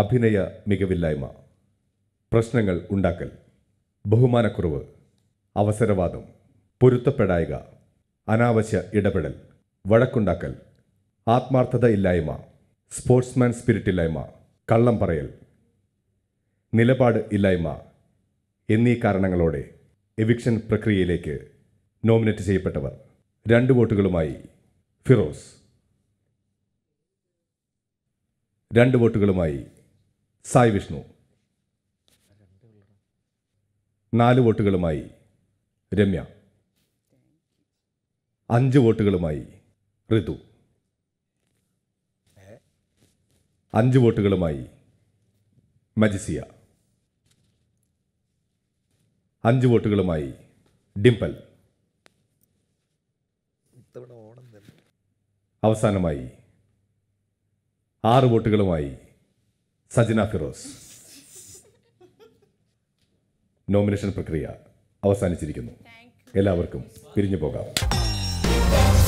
അഭിനയ മികവില്ലായ്മ പ്രശ്നങ്ങൾ ഉണ്ടാക്കൽ ബഹുമാനക്കുറവ് അവസരവാദം പൊരുത്തപ്പെടായിക അനാവശ്യ ഇടപെടൽ വഴക്കുണ്ടാക്കൽ ആത്മാർത്ഥത ഇല്ലായ്മ സ്പോർട്സ്മാൻ സ്പിരിറ്റ് ഇല്ലായ്മ കള്ളം പറയൽ നിലപാട് ഇല്ലായ്മ എന്നീ കാരണങ്ങളോടെ എവിക്ഷൻ പ്രക്രിയയിലേക്ക് നോമിനേറ്റ് ചെയ്യപ്പെട്ടവർ രണ്ട് വോട്ടുകളുമായി ഫിറോസ് രണ്ട് വോട്ടുകളുമായി സായ് വിഷ്ണു നാല് വോട്ടുകളുമായി രമ്യ അഞ്ച് വോട്ടുകളുമായി ഋതു അഞ്ച് വോട്ടുകളുമായി മജിസിയ അഞ്ച് വോട്ടുകളുമായി ഡിംപൽ അവസാനമായി ആറ് വോട്ടുകളുമായി സജന ഫിറോസ് നോമിനേഷൻ പ്രക്രിയ അവസാനിച്ചിരിക്കുന്നു എല്ലാവർക്കും പിരിഞ്ഞു പോകാം